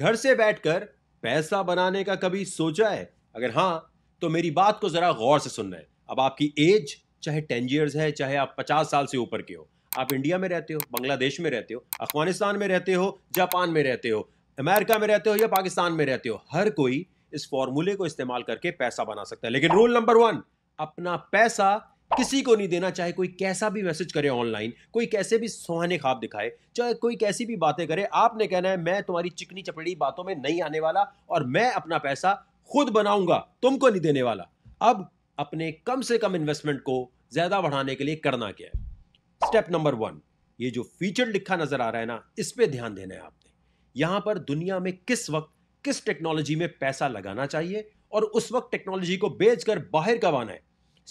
घर से बैठकर पैसा बनाने का कभी सोचा है अगर हाँ तो मेरी बात को जरा गौर से सुनना है अब आपकी एज चाहे टेन ईयर्स है चाहे आप पचास साल से ऊपर के हो आप इंडिया में रहते हो बांग्लादेश में रहते हो अफगानिस्तान में रहते हो जापान में रहते हो अमेरिका में रहते हो या पाकिस्तान में रहते हो हर कोई इस फॉर्मूले को इस्तेमाल करके पैसा बना सकता है लेकिन रूल नंबर वन अपना पैसा किसी को नहीं देना चाहे कोई कैसा भी मैसेज करे ऑनलाइन कोई कैसे भी सुहाने खाब दिखाए चाहे कोई कैसी भी बातें करे आपने कहना है मैं तुम्हारी चिकनी चपड़ी बातों में नहीं आने वाला और मैं अपना पैसा खुद बनाऊंगा तुमको नहीं देने वाला अब अपने कम से कम इन्वेस्टमेंट को ज्यादा बढ़ाने के लिए करना क्या है स्टेप नंबर वन ये जो फीचर लिखा नजर आ रहा है ना इस पर ध्यान देना है आपने यहां पर दुनिया में किस वक्त किस टेक्नोलॉजी में पैसा लगाना चाहिए और उस वक्त टेक्नोलॉजी को बेचकर बाहर कब आना है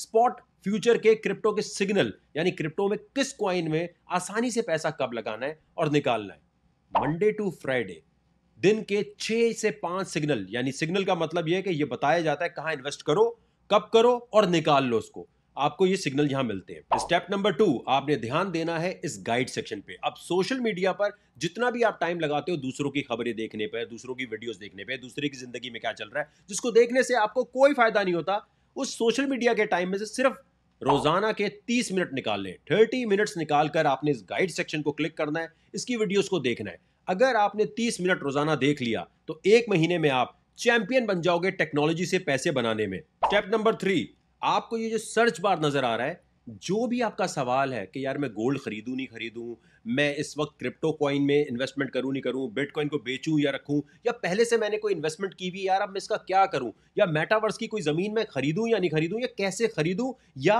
स्पॉट फ्यूचर के क्रिप्टो के सिग्नल यानी क्रिप्टो में किस क्वाइन में आसानी से पैसा कब लगाना है और निकालना है मंडे टू फ्राइडे दिन के छह से पांच सिग्नल यानी सिग्नल का मतलब यह है कि यह बताया जाता है कहां इन्वेस्ट करो कब करो और निकाल लो उसको आपको ये सिग्नल यहां मिलते हैं स्टेप नंबर टू आपने ध्यान देना है इस गाइड सेक्शन पे अब सोशल मीडिया पर जितना भी आप टाइम लगाते हो दूसरों की खबरें देखने पर दूसरों की वीडियोस देखने पर दूसरे की जिंदगी में क्या चल रहा है जिसको देखने से आपको कोई फायदा नहीं होता उस सोशल मीडिया के टाइम में से सिर्फ रोजाना के 30 मिनट निकाल लें 30 मिनट्स निकाल कर आपने इस गाइड सेक्शन को क्लिक करना है इसकी वीडियोस को देखना है अगर आपने 30 मिनट रोजाना देख लिया तो एक महीने में आप चैंपियन बन जाओगे टेक्नोलॉजी से पैसे बनाने में स्टेप नंबर थ्री आपको ये जो सर्च बार नजर आ रहा है जो भी आपका सवाल है कि यार मैं गोल्ड खरीदूँ नहीं खरीदूँ मैं इस वक्त क्रिप्टो कॉइन में इन्वेस्टमेंट करूँ नहीं करूँ बिटकॉइन को बेचूँ या रखूँ या पहले से मैंने कोई इन्वेस्टमेंट की भी यार अब मैं इसका क्या करूँ या मेटावर्स की कोई ज़मीन मैं खरीदूँ या नहीं खरीदूँ या कैसे खरीदूँ या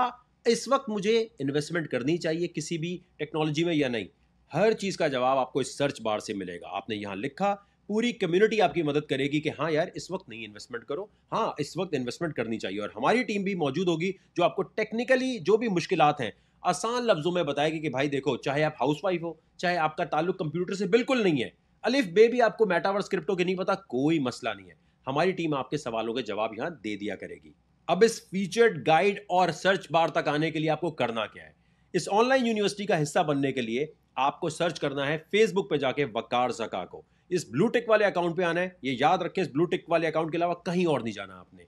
इस वक्त मुझे इन्वेस्टमेंट करनी चाहिए किसी भी टेक्नोलॉजी में या नहीं हर चीज़ का जवाब आपको इस सर्च बार से मिलेगा आपने यहाँ लिखा पूरी कम्युनिटी आपकी मदद करेगी कि हाँ यार इस वक्त नहीं इन्वेस्टमेंट करो हाँ इस वक्त इन्वेस्टमेंट करनी चाहिए और हमारी टीम भी मौजूद होगी जो आपको टेक्निकली जो भी मुश्किल हैं आसान लफ्जों में बताएगी कि भाई देखो चाहे आप हाउस वाइफ हो चाहे आपका ताल्लुक कंप्यूटर से बिल्कुल नहीं है अलिफ बे भी आपको मेटावर्स क्रिप्टो के नहीं पता कोई मसला नहीं है हमारी टीम आपके सवालों के जवाब यहाँ दे दिया करेगी अब इस फीचर्ड गाइड और सर्च बार तक आने के लिए आपको करना क्या है इस ऑनलाइन यूनिवर्सिटी का हिस्सा बनने के लिए आपको सर्च करना है फेसबुक पे जाके वकार जका को इस ब्लू टिक वाले अकाउंट पे आना है ये याद रखें इस ब्लू टिक वाले अकाउंट के अलावा कहीं और नहीं जाना आपने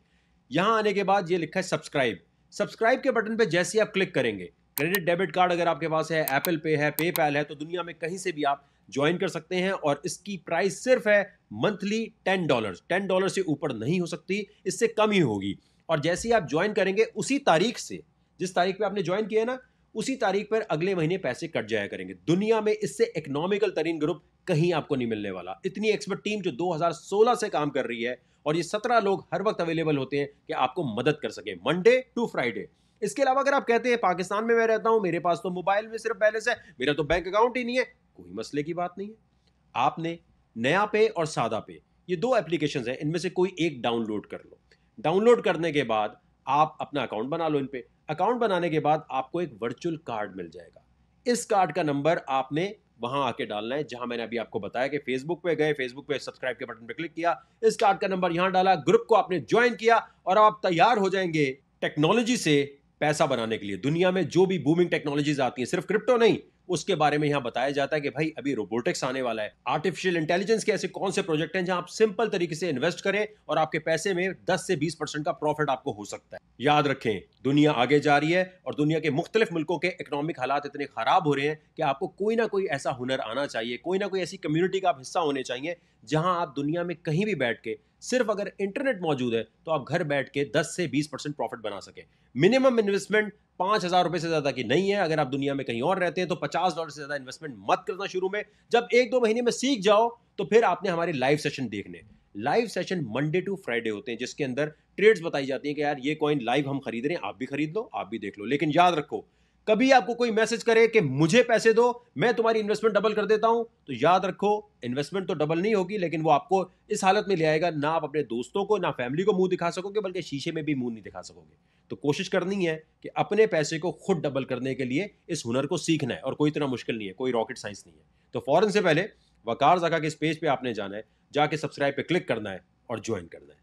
यहाँ आने के बाद ये लिखा है सब्सक्राइब सब्सक्राइब के बटन पे जैसे आप क्लिक करेंगे क्रेडिट डेबिट कार्ड अगर आपके पास है एप्पल पे है पेपैल है तो दुनिया में कहीं से भी आप ज्वाइन कर सकते हैं और इसकी प्राइस सिर्फ है monthly ten dollar ten dollar से ऊपर नहीं हो सकती इससे कम ही होगी और जैसे ही आप ज्वाइन करेंगे उसी तारीख से जिस तारीख पे आपने ज्वाइन किया है ना उसी तारीख पर अगले महीने पैसे कट जाया करेंगे दुनिया में इससे इकोनॉमिकल तरीन ग्रुप कहीं आपको नहीं मिलने वाला इतनी एक्सपर्ट टीम जो 2016 से काम कर रही है और ये 17 लोग हर वक्त अवेलेबल होते हैं कि आपको मदद कर सके मंडे टू फ्राइडे इसके अलावा अगर आप कहते हैं पाकिस्तान में मैं रहता हूं मेरे पास तो मोबाइल में सिर्फ बैलेंस है मेरा तो बैंक अकाउंट ही नहीं है कोई मसले की बात नहीं है आपने नया पे और सादा पे ये दो एप्लीकेशन है इनमें से कोई एक डाउनलोड कर लो डाउनलोड करने के बाद आप अपना अकाउंट बना लो इन पर अकाउंट बनाने के बाद आपको एक वर्चुअल कार्ड मिल जाएगा इस कार्ड का नंबर आपने वहां आके डालना है जहां मैंने अभी आपको बताया कि फेसबुक पे गए फेसबुक पे सब्सक्राइब के बटन पे क्लिक किया इस कार्ड का नंबर यहां डाला ग्रुप को आपने ज्वाइन किया और आप तैयार हो जाएंगे टेक्नोलॉजी से पैसा बनाने के लिए दुनिया में जो भी बूमिंग टेक्नोलॉजीज आती हैं सिर्फ क्रिप्टो नहीं उसके बारे में यहां बताया जाता है कि भाई अभी रोबोटिक्स आने वाला है आर्टिफिशियल इंटेलिजेंस के ऐसे कौन से प्रोजेक्ट हैं जहां आप सिंपल तरीके से इन्वेस्ट करें और आपके पैसे में 10 से 20 परसेंट का प्रॉफिट आपको हो सकता है याद रखें दुनिया आगे जा रही है और दुनिया के मुख्तलिफ मुल्कों के इकोनॉमिक हालात इतने ख़राब हो रहे हैं कि आपको कोई ना कोई ऐसा हुनर आना चाहिए कोई ना कोई ऐसी कम्युनिटी का आप हिस्सा होने चाहिए जहां आप दुनिया में कहीं भी बैठ के सिर्फ अगर इंटरनेट मौजूद है तो आप घर बैठ के 10 से 20 परसेंट प्रॉफिट बना सकें मिनिमम इन्वेस्टमेंट पाँच हज़ार रुपये से ज़्यादा की नहीं है अगर आप दुनिया में कहीं और रहते हैं तो पचास डॉलर से ज़्यादा इन्वेस्टमेंट मत करना शुरू में जब एक दो महीने में सीख जाओ तो फिर आपने हमारे लाइव सेशन देखने live session Monday to Friday होते हैं जिसके अंदर ट्रेड्स बताई जाती हैं कि यार ये कॉइन लाइव हम खरीद रहे हैं आप भी खरीद लो आप भी देख लो लेकिन याद रखो कभी आपको कोई मैसेज करे कि मुझे पैसे दो मैं तुम्हारी इन्वेस्टमेंट डबल कर देता हूं तो याद रखो इन्वेस्टमेंट तो डबल नहीं होगी लेकिन वो आपको इस हालत में ले आएगा ना आप अपने दोस्तों को ना फैमिली को मुंह दिखा सकोगे बल्कि शीशे में भी मुंह नहीं दिखा सकोगे तो कोशिश करनी है कि अपने पैसे को खुद डबल करने के लिए इस हुनर को सीखना है और कोई इतना मुश्किल नहीं है कोई रॉकेट साइंस नहीं है तो फ़ौरन से पहले वकार जका के इस पेज पर आपने जाना है जाके सब्सक्राइब पर क्लिक करना है और ज्वाइन करना है